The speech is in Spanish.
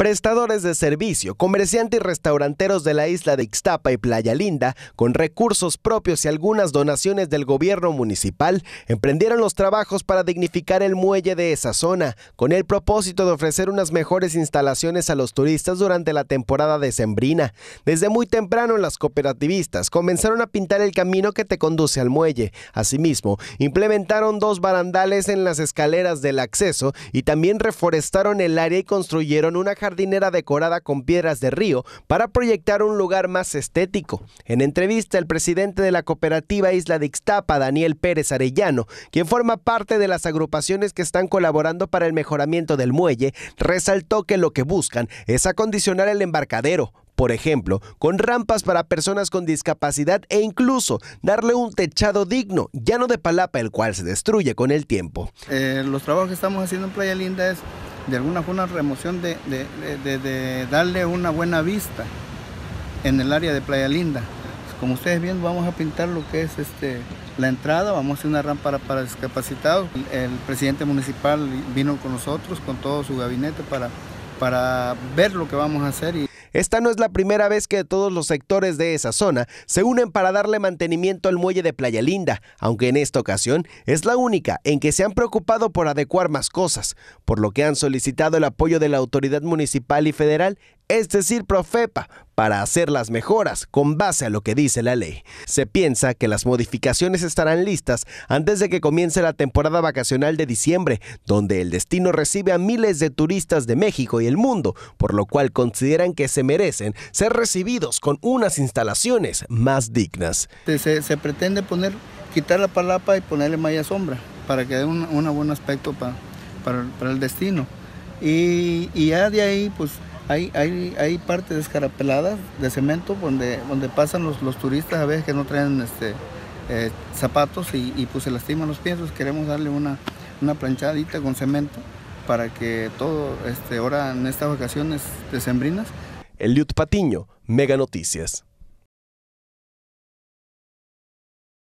prestadores de servicio, comerciantes y restauranteros de la isla de Ixtapa y Playa Linda, con recursos propios y algunas donaciones del gobierno municipal, emprendieron los trabajos para dignificar el muelle de esa zona, con el propósito de ofrecer unas mejores instalaciones a los turistas durante la temporada decembrina. Desde muy temprano las cooperativistas comenzaron a pintar el camino que te conduce al muelle. Asimismo, implementaron dos barandales en las escaleras del acceso y también reforestaron el área y construyeron una jardinería dinera decorada con piedras de río para proyectar un lugar más estético. En entrevista, el presidente de la cooperativa Isla de Ixtapa, Daniel Pérez Arellano, quien forma parte de las agrupaciones que están colaborando para el mejoramiento del muelle, resaltó que lo que buscan es acondicionar el embarcadero por ejemplo, con rampas para personas con discapacidad e incluso darle un techado digno, ya no de palapa, el cual se destruye con el tiempo. Eh, los trabajos que estamos haciendo en Playa Linda es de alguna forma remoción de, de, de, darle una buena vista en el área de Playa Linda. Pues, como ustedes ven, vamos a pintar lo que es este, la entrada, vamos a hacer una rampa para, para discapacitados. El, presidente municipal vino con nosotros, con todo su gabinete, para, para ver lo que vamos a hacer. Y, esta no es la primera vez que todos los sectores de esa zona se unen para darle mantenimiento al muelle de Playa Linda, aunque en esta ocasión es la única en que se han preocupado por adecuar más cosas, por lo que han solicitado el apoyo de la autoridad municipal y federal es decir, Profepa, para hacer las mejoras con base a lo que dice la ley. Se piensa que las modificaciones estarán listas antes de que comience la temporada vacacional de diciembre, donde el destino recibe a miles de turistas de México y el mundo, por lo cual consideran que se merecen ser recibidos con unas instalaciones más dignas. Este, se, pretende poner, quitar la palapa y ponerle malla sombra para que dé un, buen aspecto para, el destino. y ya de ahí, pues hay, partes descarapeladas de cemento donde, donde pasan los, turistas a veces que no traen este, eh, zapatos y, pues se lastiman los pies. queremos darle una, planchadita con cemento para que todo, este, ahora en estas vacaciones decembrinas. Eliud Patiño, Mega Noticias.